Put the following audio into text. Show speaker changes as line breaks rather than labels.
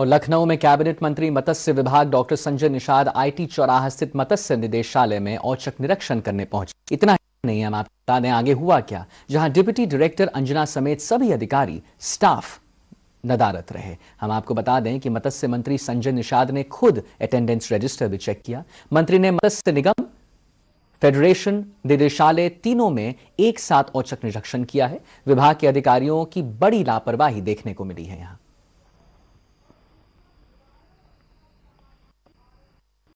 और लखनऊ में कैबिनेट मंत्री मत्स्य विभाग डॉक्टर संजय निषाद आईटी चौराह स्थित मत्स्य निदेशालय में औचक निरीक्षण करने पहुंचे इतना नहीं हम आपको बता दें आगे हुआ क्या जहां डिप्टी डायरेक्टर अंजना समेत सभी अधिकारी स्टाफ नदारत रहे हम आपको बता दें कि मत्स्य मंत्री संजय निषाद ने खुद अटेंडेंस रजिस्टर भी चेक किया मंत्री ने मत्स्य निगम फेडरेशन निदेशालय तीनों में एक साथ औचक निरीक्षण किया है विभाग के अधिकारियों की बड़ी लापरवाही देखने को मिली है यहां